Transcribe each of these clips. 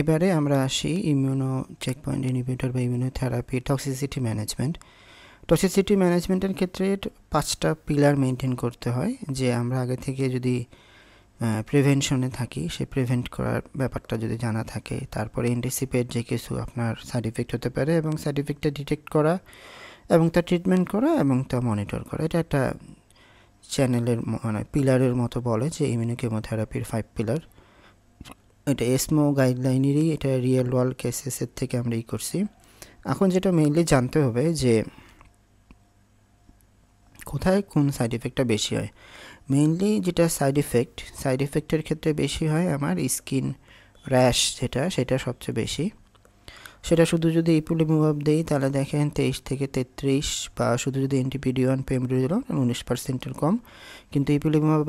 এবারে আমরা আসি ইমিউনো পয়েন্ট ইনিভেটর বা ইমিউনোথেরাপি টক্সিসিটি ম্যানেজমেন্ট টক্সিসিটি ম্যানেজমেন্টের ক্ষেত্রে পাঁচটা পিলার মেনটেন করতে হয় যে আমরা আগে থেকে যদি প্রিভেনশনে থাকি সে প্রিভেন্ট করার ব্যাপারটা যদি জানা থাকে তারপরে এন্টিসিপেট যে কিছু আপনার সাইড ইফেক্ট হতে পারে এবং সাইড ইফেক্টটা ডিটেক্ট করা এবং তা ট্রিটমেন্ট করা এবং তা মনিটর করা এটা একটা চ্যানেলের মানে পিলারের মতো বলে যে ইমিউনো কেমোথেরাপির ফাইভ পিলার এটা এসমো গাইডলাইনেরই এটা রিয়েল ওয়ার্ল্ড কেসেসের থেকে আমরা ই করছি এখন যেটা মেইনলি জানতে হবে যে কোথায় কোন সাইড এফেক্টটা বেশি হয় মেইনলি যেটা সাইড এফেক্ট সাইড এফেক্টের ক্ষেত্রে বেশি হয় আমার স্কিন র্যাশ যেটা সেটা সবচেয়ে বেশি সেটা শুধু যদি ইপুলি মুভ দিই তাহলে দেখেন তেইশ থেকে তেত্রিশ বা শুধু যদি এনটিপি ডি ওয়ান পেমেন্ট দিল উনিশ পার্সেন্টের কম কিন্তু ইপুলি মুভ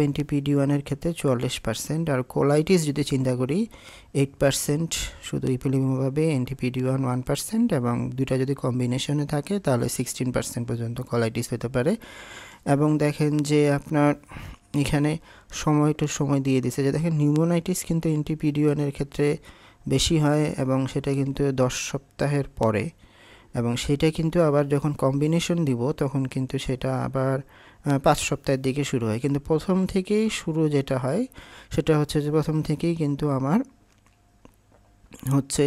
ওয়ানের ক্ষেত্রে চুয়াল্লিশ পার্সেন্ট আর কোলাইটিস যদি চিন্তা করি এইট পার্সেন্ট শুধু ইপুলি মুভ আপে ওয়ান ওয়ান পার্সেন্ট এবং দুটা যদি কম্বিনেশনে থাকে তাহলে সিক্সটিন পার্সেন্ট পর্যন্ত কোলাইটিস হতে পারে এবং দেখেন যে আপনার এখানে সময় টু সময় দিয়ে দিছে যে দেখেন নিউমোনাইটিস কিন্তু ওয়ানের ক্ষেত্রে বেশি হয় এবং সেটা কিন্তু দশ সপ্তাহের পরে এবং সেটা কিন্তু আবার যখন কম্বিনেশন দিব তখন কিন্তু সেটা আবার পাঁচ সপ্তাহের দিকে শুরু হয় কিন্তু প্রথম থেকেই শুরু যেটা হয় সেটা হচ্ছে যে প্রথম থেকেই কিন্তু আমার হচ্ছে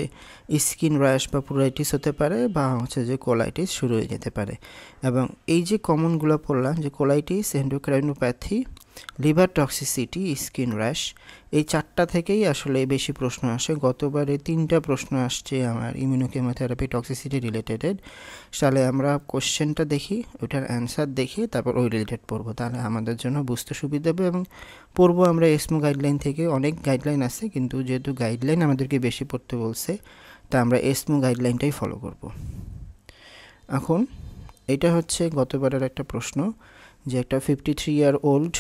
স্কিন র্যাশ বা পুরাইটিস হতে পারে বা হচ্ছে যে কোলাইটিস শুরু হয়ে যেতে পারে এবং এই যে কমনগুলো পড়লাম যে colitis endocrinopathy liver toxicity skin rash এই চারটা থেকেই আসলে বেশি প্রশ্ন আসে গতবারে তিনটা প্রশ্ন আসছে আমার ইমিউনোকেমোথেরাপি টক্সিসিটি রিলেটেডেড তাহলে আমরা কোশ্চেনটা দেখি ওটার অ্যান্সার দেখি তারপর ওই রিলেটেড পড়বো তাহলে আমাদের জন্য বুঝতে সুবিধা হবে এবং পড়বো আমরা এসমো গাইডলাইন থেকে অনেক গাইডলাইন আছে কিন্তু যেহেতু গাইডলাইন আমাদেরকে বেশি পড়তে বলছে তা আমরা এসমো গাইডলাইনটাই ফলো করব এখন এটা হচ্ছে গতবারের একটা প্রশ্ন যে একটা fifty three year old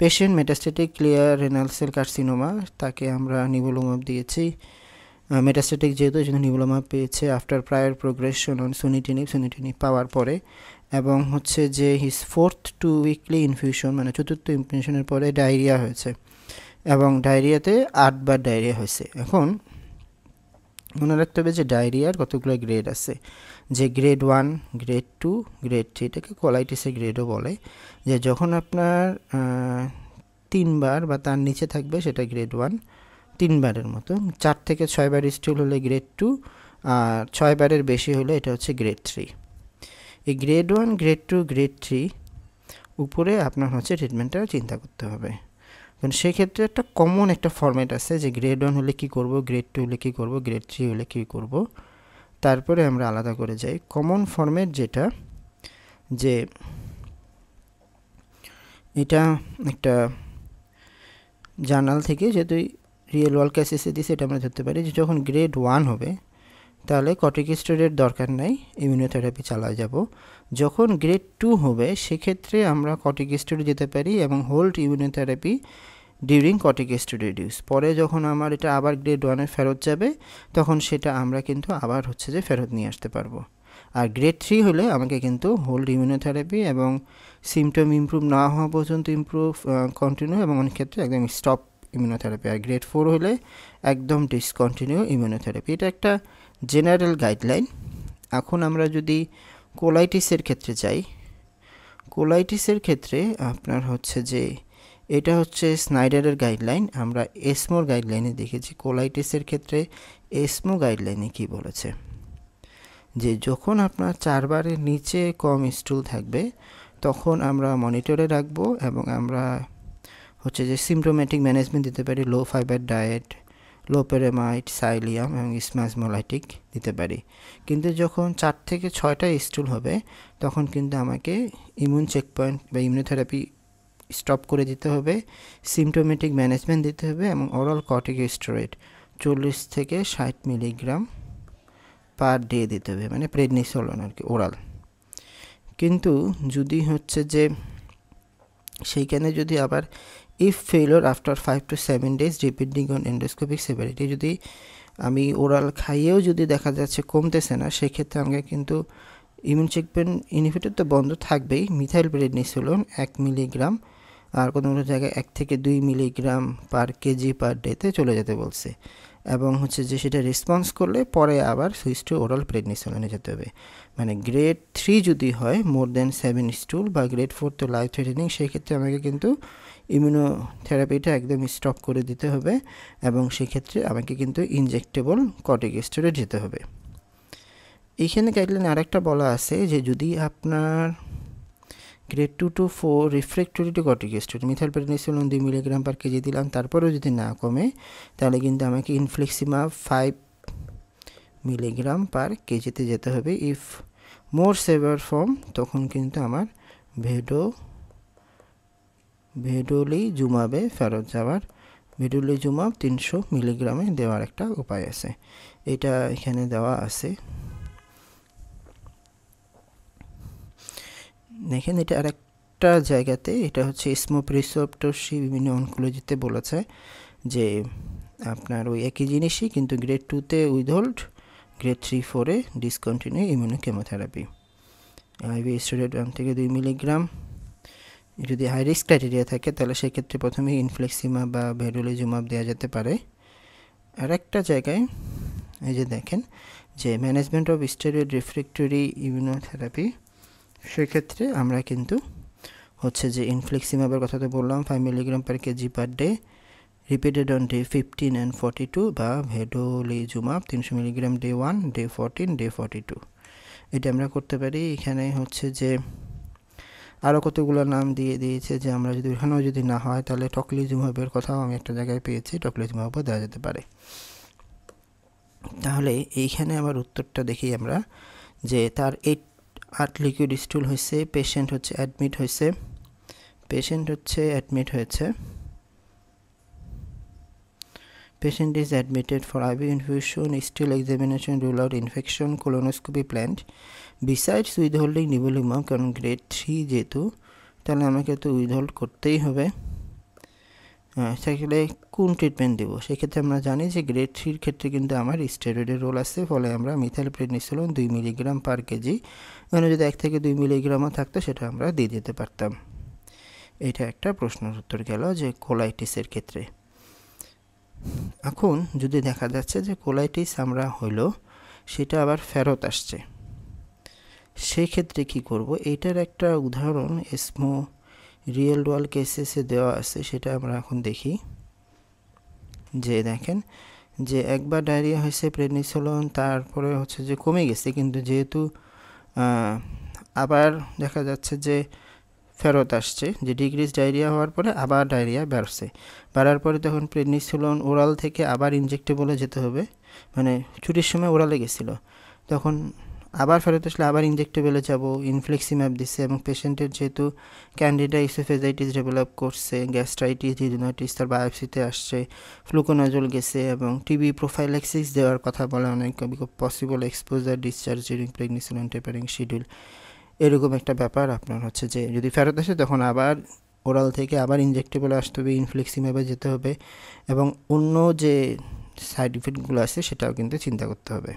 patient metastatic clear renal cell carcinoma তাকে আমরা নিবোলোমাব দিয়েছি মেটাস্টেটিক যেহেতু এই জন্য নিবোলোমাব পেয়েছে after prior progression on sunitinib sunitinib পাওয়ার পরে এবং হচ্ছে যে his fourth two weekly infusion মানে চতুর্থ ইনফিউশনের পরে ডায়রিয়া হয়েছে এবং ডায়রিয়াতে আটবার ডায়রিয়া হয়েছে এখন মনে রাখতে হবে যে ডায়রিয়ার কতগুলো গ্রেড আছে যে grade one grade two grade three এটাকে কোলাইটিসের গ্রেডও বলে যে যখন আপনার তিনবার বা তার নিচে থাকবে সেটা গ্রেড ওয়ান তিনবারের মতো চার থেকে ছয়বার স্টিল হলে গ্রেড টু আর ছয়বারের বেশি হলে এটা হচ্ছে গ্রেড থ্রি এই grade one grade two grade three উপরে আপনার হচ্ছে ট্রিটমেন্টটা চিন্তা করতে হবে কারণ সেক্ষেত্রে একটা কমন একটা ফর্ম্যাট আছে যে গ্রেড ওয়ান হলে কি করব গ্রেড টু হলে কী করব গ্রেড থ্রি হলে কী করব তারপরে আমরা আলাদা করে যাই কমন ফর্ম্যাট যেটা যে এটা একটা জার্নাল থেকে যেহেতু রিয়েল ওয়ার্ল্ড ক্যাসেসে দিয়েছে এটা আমরা ধরতে পারি যে যখন গ্রেড ওয়ান হবে তাহলে কটিক স্টোরের দরকার নাই ইমিউনোথেরাপি চালা যাব যখন গ্রেড টু হবে সেক্ষেত্রে আমরা কটিক স্টোরি যেতে পারি এবং হোল্ড ইমিউনোথেরাপি ডিউরিং কটিক স্টেরয়েডিউস পরে যখন আমার এটা আবার গ্রেড ওয়ানে ফেরত যাবে তখন সেটা আমরা কিন্তু আবার হচ্ছে যে ফেরত নিয়ে আসতে পারবো আর গ্রেড থ্রি হলে আমাকে কিন্তু হোল্ড ইমিউনোথেরাপি এবং সিমটম ইম্প্রুভ না হওয়া পর্যন্ত ইম্প্রুভ কন্টিনিউ এবং অনেক ক্ষেত্রে একদম স্টপ ইমিউনোথেরাপি আর গ্রেড ফোর হলে একদম ডিসকন্টিনিউ ইমিউনোথেরাপি এটা একটা জেনারেল গাইডলাইন এখন আমরা যদি কোলাইটিসের ক্ষেত্রে যাই কোলাইটিসের ক্ষেত্রে আপনার হচ্ছে যে এটা হচ্ছে স্নাইডারের গাইডলাইন আমরা এসমোর গাইডলাইনে দেখেছি কোলাইটিসের ক্ষেত্রে এসমো গাইডলাইনে কি বলেছে যে যখন আপনার চারবারের নিচে কম স্টুল থাকবে তখন আমরা মনিটরে রাখবো এবং আমরা হচ্ছে যে সিমটোম্যাটিক ম্যানেজমেন্ট দিতে পারি low fibre diet loperamide psyllium এবং স্ম্যাজমোলাইটিক দিতে পারি কিন্তু যখন চার থেকে ছয়টা স্টুল হবে তখন কিন্তু আমাকে ইমিউন চেকপয়েন্ট বা ইমিউনোথেরাপি স্টপ করে দিতে হবে সিমটোমেটিক ম্যানেজমেন্ট দিতে হবে এবং অরাল কটিক স্টোরেট চল্লিশ থেকে ষাট মিলিগ্রাম পার ডে দিতে হবে মানে প্রেডনিসলন আর কি ওরাল কিন্তু যদি হচ্ছে যে সেইখানে যদি আবার if failure after five to seven days depending on endoscopic severity যদি আমি ওরাল খাইয়েও যদি দেখা যাচ্ছে কমতেছে না সেক্ষেত্রে আমাকে কিন্তু ইমিউন চেকপেন ইনহিবিটর তো বন্ধ থাকবেই মিথাইল প্রেডনিসোলন এক মিলিগ্রাম আর কোনো কোনো জায়গায় এক থেকে দুই মিলিগ্রাম পার কেজি পার ডেতে চলে যেতে বলছে এবং হচ্ছে যে সেটা রেসপন্স করলে পরে আবার সুইচ টু ওরাল প্রেডনিসোলনে যেতে হবে মানে গ্রেড থ্রি যদি হয় মোর দেন সেভেন স্টুল বা গ্রেড ফোর তো লাইফ থ্রেটেনিং সেক্ষেত্রে আমাকে কিন্তু ইমিউনোথেরাপিটা একদম স্টপ করে দিতে হবে এবং সেক্ষেত্রে আমাকে কিন্তু ইনজেক্টেবল কটিক স্টোরে যেতে হবে এইখানে গাইডলাইন আরেকটা বলা আছে যে যদি আপনার grade two to four refractoriness corticosteroid methyl penicillin দুই মিলিগ্রাম পার কেজি দিলাম তারপরেও যদি না কমে তাহলে কিন্তু আমাকে ইনফ্লেক্সিমা ফাইভ মিলিগ্রাম পার কেজিতে যেতে হবে ইফ মোর সেভার ফর্ম তখন কিন্তু আমার ভেডো ভেডোলি জুমাবে ফেরত যাওয়ার ভেডোলি জুমাব তিনশো মিলিগ্রামে দেওয়ার একটা উপায় আছে এটা এখানে দেওয়া আছে দেখেন এটা আর একটা জায়গাতে এটা হচ্ছে স্মোপ রিসোপ্টরসি বিভিন্ন অনকোলজিতে বলেছে যে আপনার ওই একই জিনিসই কিন্তু গ্রেড টুতে উইথহোল্ড গ্রেড থ্রি ফোরে discontinue immuno chemotherapy IV steroid one থেকে দুই মিলিগ্রাম যদি হাই রিস্ক ক্রাইটেরিয়া থাকে তাহলে সেক্ষেত্রে প্রথমে ইনফ্লেক্সিমা বা ভেরোলিজুমাব দেওয়া যেতে পারে আর একটা জায়গায় এই যে দেখেন যে management of steroid refractory immunotherapy সেক্ষেত্রে আমরা কিন্তু হচ্ছে যে ইনফ্লেক্সিমাবের কথা তো বললাম five milligram per kg per day repeated on day fifteen and forty two বা ভেডোলি জুমাপ তিনশো milligram day one day fourteen day forty two এটা আমরা করতে পারি এখানে হচ্ছে যে আরও কতগুলো নাম দিয়ে দিয়েছে যে আমরা যদি ওখানেও যদি না হয় তাহলে টকলি টকলিজুমাবের কথাও আমি একটা জায়গায় পেয়েছি টকলি টকলিজুমাবও দেওয়া যেতে পারে তাহলে এইখানে আমার উত্তরটা দেখি আমরা যে তার এইট আট লিকুইড স্টুল হয়েছে পেশেন্ট হচ্ছে অ্যাডমিট হয়েছে পেশেন্ট হচ্ছে অ্যাডমিট হয়েছে patient is admitted for IV infusion still examination rule out infection colonoscopy planned besides withholding nivolumab কারণ গ্রেড থ্রি যেহেতু তাহলে আমাকে তো উইথ হোল্ড করতেই হবে হ্যাঁ, সেক্ষেত্রে কোন ট্রিটমেন্ট দেবো সেক্ষেত্রে আমরা জানি যে গ্রেড থ্রির ক্ষেত্রে কিন্তু আমার স্টেরয়েডের রোল আছে ফলে আমরা মিথাইল প্রেডনিসলন দুই মিলিগ্রাম পার কেজি মানে যদি এক থেকে দুই মিলিগ্রামও থাকতো সেটা আমরা দিয়ে দিতে পারতাম এটা একটা প্রশ্নের উত্তর গেল যে কোলাইটিসের ক্ষেত্রে এখন যদি দেখা যাচ্ছে যে কোলাইটিস আমরা হইলো সেটা আবার ফেরত আসছে সেক্ষেত্রে কি করব এটার একটা উদাহরণ স্মো রিয়েল ডুয়াল কেসেসে দেওয়া আছে সেটা আমরা এখন দেখি যে দেখেন যে একবার ডায়রিয়া হয়েছে প্রেনিসলন তারপরে হচ্ছে যে কমে গেছে কিন্তু যেহেতু আবার দেখা যাচ্ছে যে ফেরত আসছে যে ডিগ্রিজ ডায়রিয়া হওয়ার পরে আবার ডায়রিয়া বাড়ছে বাড়ার পরে তখন প্রেনিসলন ওরাল থেকে আবার ইনজেক্টেবলে যেতে হবে মানে ছুটির সময় ওরালে গেছিলো তখন আবার ফেরত আসলে আবার ইনজেক্টেবলে যাব ইনফ্লেক্সিম্যাপ দিচ্ছে এবং পেশেন্টের যেহেতু ক্যান্ডিডা ইসোফেজাইটিস ডেভেলপ করছে গ্যাস্ট্রাইটিস রিজোনাইটিস তার বায়োপসিতে আসছে ফ্লুকোনাজল গেছে এবং টিবি প্রোফাইল্যাক্সিস দেওয়ার কথা বলে অনেক possible exposure discharge during pregnancy and tapering schedule এরকম একটা ব্যাপার আপনার হচ্ছে যে যদি ফেরত আসে তখন আবার ওরাল থেকে আবার ইনজেক্টেবলে আসতে হবে ইনফ্লেক্সিম্যাপে যেতে হবে এবং অন্য যে সাইড ইফেক্টগুলো আছে সেটাও কিন্তু চিন্তা করতে হবে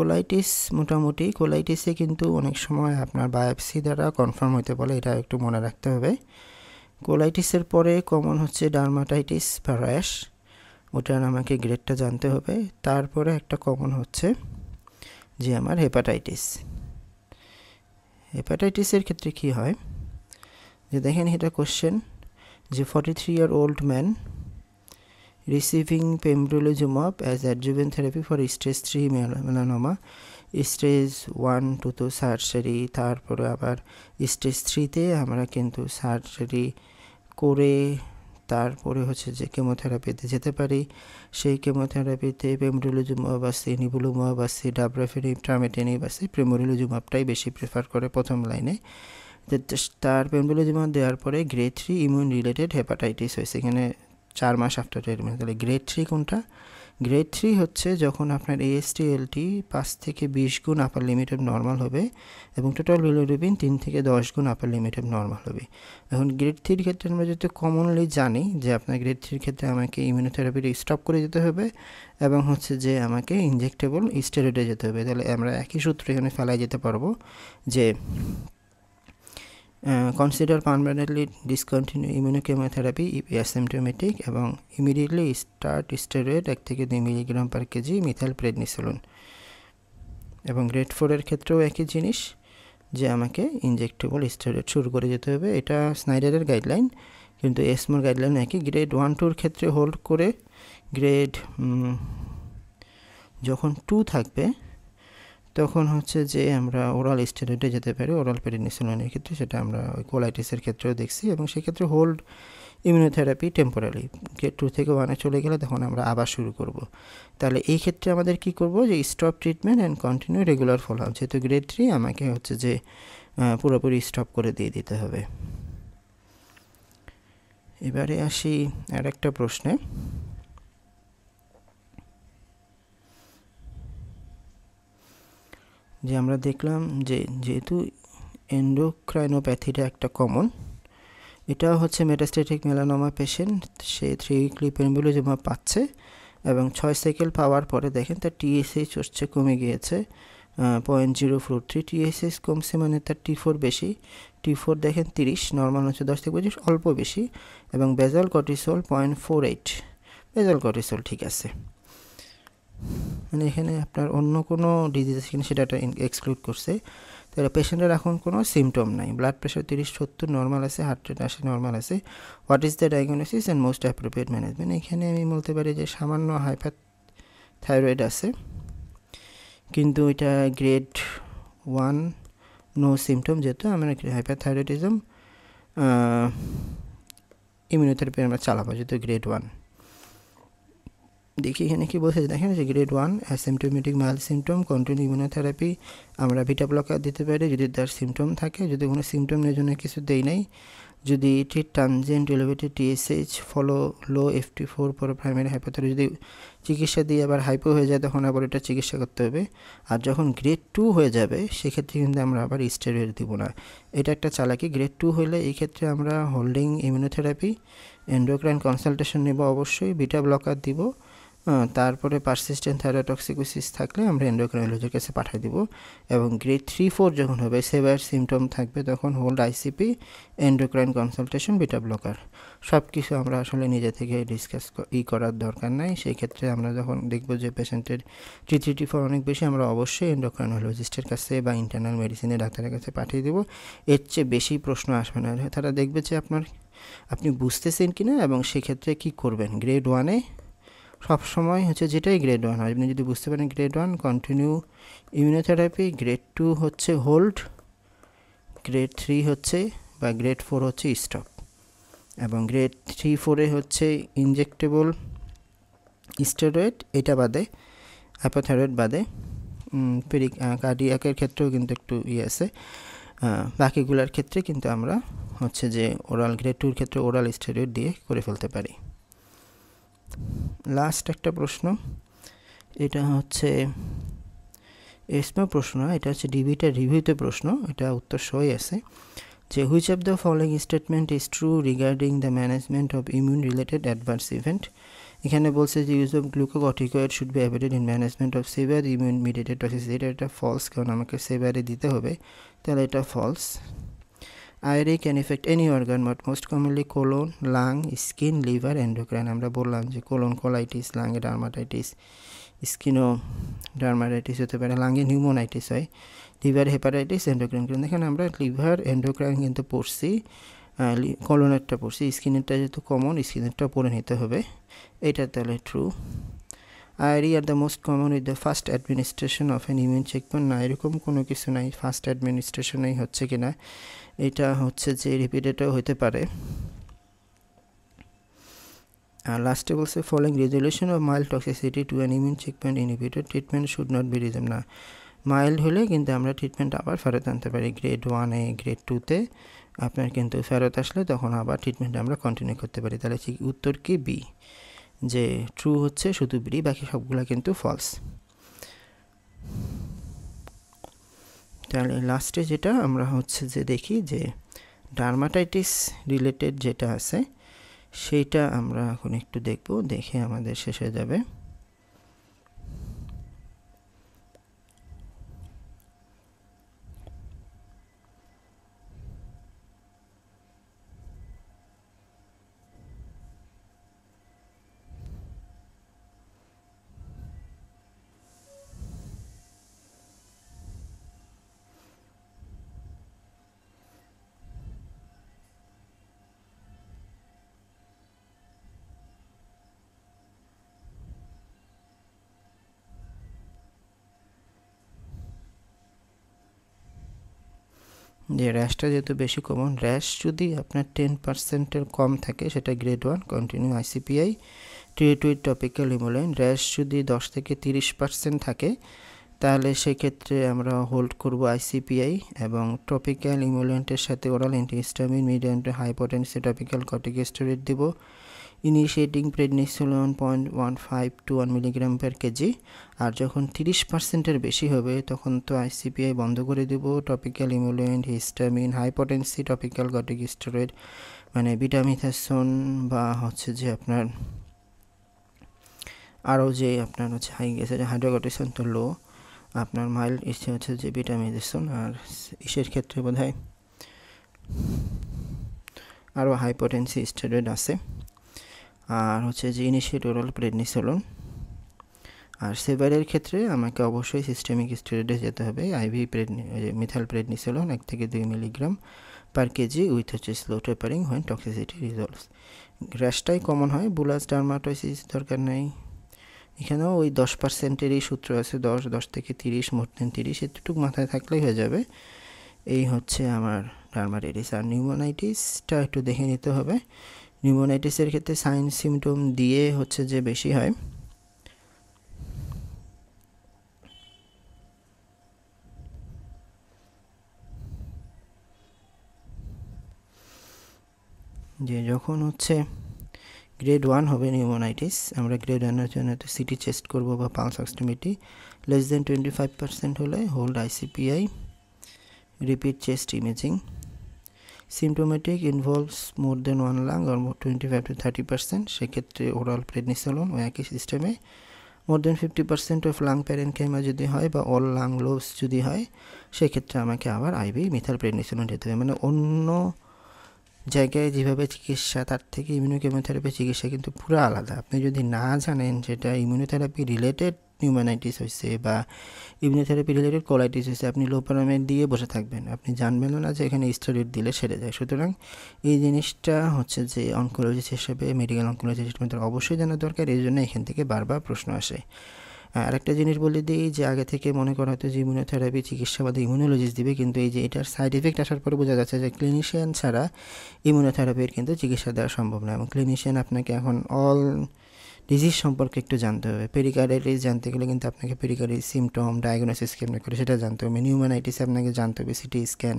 কোলাইটিস মোটামুটি কোলাইটিসে কিন্তু অনেক সময় আপনার বায়োপসি দ্বারা কনফার্ম হতে বলে এটা একটু মনে রাখতে হবে কোলাইটিসের পরে কমন হচ্ছে ডার্মাটাইটিস বা র্যাশ ওটার আমাকে গ্রেডটা জানতে হবে তারপরে একটা কমন হচ্ছে যে আমার হেপাটাইটিস হেপাটাইটিসের ক্ষেত্রে কি হয় যে দেখেন এটা কোশ্চেন যে forty three year old man receiving pembrolizumab as adjuvant therapy for stage 3 melanoma stage one two তো সার্জারি তারপরে আবার স্টেজ থ্রিতে আমরা কিন্তু সার্জারি করে তারপরে হচ্ছে যে কেমোথেরাপিতে যেতে পারি সেই কেমোথেরাপিতে পেমরুলোজুমাব আছে নিবুলুমাব আছে ডাবরাফেনিব ট্রামেটেনিব আছে প্রেমরুলুজুমাবটাই বেশি প্রেফার করে প্রথম লাইনে তার পেমরুলোজুমাব দেওয়ার পরে grade three immune related hepatitis হয়েছে এখানে চার মাস আফটার ট্রিটমেন্ট তাহলে গ্রেড থ্রি কোনটা গ্রেড থ্রি হচ্ছে যখন আপনার এএসটিএলটি পাঁচ থেকে বিশ গুণ আপার লিমিট অফ নর্মাল হবে এবং টোটাল বিলিরুবিন তিন থেকে দশ গুণ আপার লিমিট অফ নর্মাল হবে এখন গ্রেড থ্রির ক্ষেত্রে আমরা যেহেতু কমনলি জানি যে আপনার গ্রেড থ্রির ক্ষেত্রে আমাকে ইমিউনোথেরাপি স্টপ করে যেতে হবে এবং হচ্ছে যে আমাকে ইনজেক্টেবল স্টেরয়েডে যেতে হবে তাহলে আমরা একই সূত্র এখানে ফেলাই যেতে পারবো যে consider permanently discontinue discontinue immunochemotherapy if asymptomatic এবং ইমিডিয়েটলি স্টার্ট স্টেরয়েড এক থেকে দুই milligram per kg methyl prednisolone এবং গ্রেড ফোরের ক্ষেত্রেও একই জিনিস যে আমাকে ইনজেক্টেবল স্টেরয়েড শুরু করে যেতে হবে এটা স্নাইডারের গাইডলাইন কিন্তু এসমোর গাইডলাইন একই গ্রেড ওয়ান টুর ক্ষেত্রে হোল্ড করে গ্রেড যখন টু থাকবে তখন হচ্ছে যে আমরা ওরাল স্টেরয়েডে যেতে পারি ওরাল পেরিনিসোলিনের ক্ষেত্রে সেটা আমরা ওই কোলাইটিসের ক্ষেত্রেও দেখছি এবং সেক্ষেত্রে hold immunotherapy temporary get to থেকে ওয়ানে চলে গেলে তখন আমরা আবার শুরু করব। তাহলে এই ক্ষেত্রে আমাদের কি করব যে stop treatment and continue regular follow up যেহেতু গ্রেড থ্রি আমাকে হচ্ছে যে পুরোপুরি স্টপ করে দিয়ে দিতে হবে এবারে আসি আর একটা প্রশ্নে যে আমরা দেখলাম যে যেহেতু এন্ডোক্রাইনোপ্যাথিটা একটা কমন এটা হচ্ছে মেটাস্টেটিক মেলানোমা পেশেন্ট সে থ্রি উইকলি পেনবুলিজমা পাচ্ছে এবং ছয় সাইকেল পাওয়ার পরে দেখেন তার টিএসএইচ হচ্ছে কমে গিয়েছে point zero four three TSH কমছে মানে তার টি ফোর বেশি টি ফোর দেখেন তিরিশ নর্মাল হচ্ছে দশ থেকে পঁচিশ অল্প বেশি এবং বেজাল কটিসোল পয়েন্ট ফোর এইট বেজাল কটিসোল ঠিক আছে মানে এখানে আপনার অন্য কোনো ডিজিজ এখানে সেটা এক্সক্লুড করছে তো এটা পেশেন্টের এখন কোনো সিমটম নাই ব্লাড প্রেশার তিরিশ সত্তর নর্মাল আছে হার্ট রেট আসে নর্মাল আছে what is the diagnosis and most appropriate management এখানে আমি বলতে পারি যে সামান্য হাইপার থাইরয়েড আছে কিন্তু এটা গ্রেড ওয়ান নো সিমটম যেহেতু আমরা হাইফ্যাট থাইরয়েডিজম ইমিউনোথেরাপি আমরা চালাবো যেহেতু গ্রেড ওয়ান দেখি এখানে কি বলছে দেখেন যে grade one asymptomatic mild symptom continue immunotherapy আমরা ভিটা ব্লকার দিতে পারি যদি তার সিমটম থাকে যদি কোনো সিমটমের জন্য কিছু দেই নাই যদি এটি transient elevated TSH follow low F T four পর প্রাইমারি হাইপোথেরি যদি চিকিৎসা দিয়ে আবার হাইপো হয়ে যায় তখন আবার এটা চিকিৎসা করতে হবে আর যখন গ্রেড টু হয়ে যাবে সেক্ষেত্রে কিন্তু আমরা আবার স্টেরয়েড দিব না এটা একটা চালাকি গ্রেড টু হলে এই ক্ষেত্রে আমরা হোল্ডিং ইমিউনোথেরাপি এন্ডোক্রাইন কনসালটেশন নেব অবশ্যই বিটা ব্লকার দিব তারপরে পার্সিস্ট্যান্ট থাইরোটক্সিকোসিস থাকলে আমরা এন্ডোক্রাইনোলজির কাছে পাঠিয়ে দিব এবং গ্রেড থ্রি ফোর যখন হবে সেভার সিমটম থাকবে তখন hold ICP endocrine consultation beta blocker সব কিছু আমরা আসলে নিজে থেকে ডিসকাস ই করার দরকার নাই সেই ক্ষেত্রে আমরা যখন দেখব যে পেশেন্টের ট্রিটি ফর অনেক বেশি আমরা অবশ্যই এন্ডোক্রাইনোলজিস্টের কাছে বা ইন্টারনাল মেডিসিনের ডাক্তারের কাছে পাঠিয়ে দেবো এর চেয়ে বেশি প্রশ্ন আসবে না তারা দেখবে যে আপনার আপনি বুঝতেছেন কি না এবং সেক্ষেত্রে কী করবেন গ্রেড ওয়ানে সবসময় হচ্ছে যেটাই গ্রেড ওয়ান হয় আপনি যদি বুঝতে পারেন grade one continue immunotherapy grade two হচ্ছে হোল্ড গ্রেড থ্রি হচ্ছে বা গ্রেড ফোর হচ্ছে স্টপ এবং গ্রেড থ্রি ফোরে হচ্ছে ইনজেক্টেবল স্টেরয়েড এটা বাদে অ্যাপাথেরয়েড বাদে পেরি কার্ডিয়াকের ক্ষেত্রেও কিন্তু একটু ইয়ে আছে বাকিগুলোর ক্ষেত্রে কিন্তু আমরা হচ্ছে যে ওরাল গ্রেড টুর ক্ষেত্রে ওরাল স্টেরয়েড দিয়ে করে ফেলতে পারি লাস্ট একটা প্রশ্ন এটা হচ্ছে এসমা প্রশ্ন এটা হচ্ছে ডিবিটা রিভিউতে প্রশ্ন এটা উত্তর সই আছে যে which of the following statement is true regarding the management of immune related adverse event এখানে বলছে যে use of glucocorticoid should be avoided in management of severe immune mediated toxicity এটা ফলস কারণ আমাকে সেভারে দিতে হবে তাহলে এটা false irAEs can affect any organ but most commonly colon lung skin liver endocrine আমরা বললাম যে কোলন কোলাইটিস লাঙে ডার্মাটাইটিস স্কিনও ডার্মাটাইটিস হতে পারে লাঙে নিউমোনাইটিস হয় লিভার হেপাটাইটিস এন্ডোক্রাইন কিন্তু দেখেন আমরা লিভার এন্ডোক্রাইন কিন্তু পড়ছি কলোনারটা পড়ছি স্কিনেরটা যেহেতু কমন স্কিনেরটা পরে নিতে হবে এটা তাহলে true irAEs are the most common with the first administration of an immune checkpoint না এরকম কোনো কিছু নাই ফার্স্ট অ্যাডমিনিস্ট্রেশনেই হচ্ছে কি না এটা হচ্ছে যে রিপিটেডও হতে পারে আর লাস্টে বলছে following resolution of mild toxicity to an immune checkpoint inhibitor treatment should not be resumed না মাইল্ড হলে কিন্তু আমরা ট্রিটমেন্ট আবার ফেরত আনতে পারি গ্রেড ওয়ানে গ্রেড টুতে আপনার কিন্তু ফেরত আসলে তখন আবার ট্রিটমেন্ট আমরা কন্টিনিউ করতে পারি তাহলে ঠিক উত্তর কি বি যে ট্রু হচ্ছে শুধু বি বাকি সবগুলো কিন্তু ফলস তাহলে লাস্টে যেটা আমরা হচ্ছে যে দেখি যে ডার্মাটাইটিস রিলেটেড যেটা আছে সেইটা আমরা এখন একটু দেখব দেখে আমাদের শেষ হয়ে যাবে যে র্যাশটা যেহেতু বেশি কমন র্যাশ যদি আপনার টেন পার্সেন্টের কম থাকে সেটা grade one continue ICPI treat with topical emollient rash যদি দশ থেকে তিরিশ পার্সেন্ট থাকে তাহলে সেক্ষেত্রে আমরা হোল্ড করব আইসিপিআই এবং টপিক্যাল ইমোলেন্টের সাথে oral antihistamine medium high potency topical corticosteroid দেবো initiating prednisolone point one five to one milligram per kg আর যখন তিরিশ পার্সেন্টের বেশি হবে তখন তো আইসিপিআই বন্ধ করে দেব topical emollient histamine high potency topical corticosteroid মানে ভিটামিথাসন বা হচ্ছে যে আপনার আরও যে আপনার হচ্ছে হাই গেছে হাইড্রোগটেশন তো লো আপনার মাইল্ড ইচ্ছে হচ্ছে যে ভিটামিনেশন আর ইসের ক্ষেত্রে বোধ হয় আরও হাইপোটেন্সি স্টেডেড আছে আর হচ্ছে যে ইনিশিয়েট ওরাল প্রেডনিসোলন আর সেভারের ক্ষেত্রে আমাকে অবশ্যই সিস্টেমিক স্টেরয়েডে যেতে হবে আইভি প্রেড মিথাল প্রেডনিসোলন এক থেকে দুই মিলিগ্রাম পার কেজি উইথ হচ্ছে slow tapering when toxicity resolves র্যাশটাই কমন হয় বুলাস ডার্মাটোসিস দরকার নেই এখানেও ওই দশ পার্সেন্টেরই সূত্র আছে দশ দশ থেকে তিরিশ মোট দিন তিরিশ এতটুকু মাথায় থাকলেই হয়ে যাবে এই হচ্ছে আমার ডার্মাটাইটিস আর নিউমোনাইটিসটা একটু দেখে নিতে হবে নিউমোনাইটিসের ক্ষেত্রে সাইন সিমটম দিয়ে হচ্ছে যে বেশি হয় যে যখন হচ্ছে গ্রেড ওয়ান হবে নিউমোনাইটিস আমরা গ্রেড ওয়ানের জন্য একটা সিটি চেস্ট করবো বা pulse oximetry less than twenty five percent হলে hold ICPI repeat chest imaging symptomatic involves more than one lung আর twenty five to thirty percent সেক্ষেত্রে ওরাল প্রেডনিসলন ও একই সিস্টেমে more than fifty percent of lung paren parenchyma যদি হয় বা all lung loaves যদি হয় সেক্ষেত্রে আমাকে আবার আইবি মিথাল প্রেডনিসলন যেতে হবে মানে অন্য জায়গায় যেভাবে চিকিৎসা তার থেকে ইমিউনো কেমোথেরাপি চিকিৎসা কিন্তু পুরো আলাদা আপনি যদি না জানেন যেটা ইমিউনোথেরাপি রিলেটেড নিউমানাইটিস হয়েছে বা ইমিউনোথেরাপি রিলেটেড কোলাইটিস হয়েছে আপনি লোপারামেট দিয়ে বসে থাকবেন আপনি জানবেন না যে এখানে স্টেরয়েড দিলে সেরে যায় সুতরাং এই জিনিসটা হচ্ছে যে অনকোলজিস্ট হিসেবে মেডিকেল অনকোলজি ট্রিটমেন্টের অবশ্যই জানা দরকার এই জন্য এখান থেকে বারবার প্রশ্ন আসে আরেকটা জিনিস বলে দিই যে আগে থেকে মনে করা হতো যে ইমিউনোথেরাপি চিকিৎসা বা ইমিউনোলজিস্ট দিবে কিন্তু এই যে এটার সাইড এফেক্ট আসার পরে বোঝা যাচ্ছে যে ক্লিনিশিয়ান ছাড়া ইমিউনোথেরাপির কিন্তু চিকিৎসা দেওয়া সম্ভব নয় এবং ক্লিনিশিয়ান আপনাকে এখন অল ডিজিজ সম্পর্কে একটু জানতে হবে পেরিকার্ডাইটিস জানতে গেলে কিন্তু আপনাকে পেরিকার্ডের সিমটম ডায়াগনোসিস কেমন করে সেটা জানতে হবে নিউমোনাইটিস আপনাকে জানতে হবে CT scan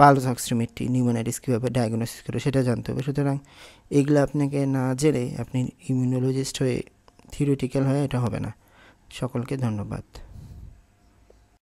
pulse oximetry pneumonitis কীভাবে ডায়াগনোসিস করে সেটা জানতে হবে সুতরাং এগুলো আপনাকে না জেনে আপনি ইমিউনোলজিস্ট হয়ে থিওরিটিক্যাল হয়ে এটা হবে না সকলকে ধন্যবাদ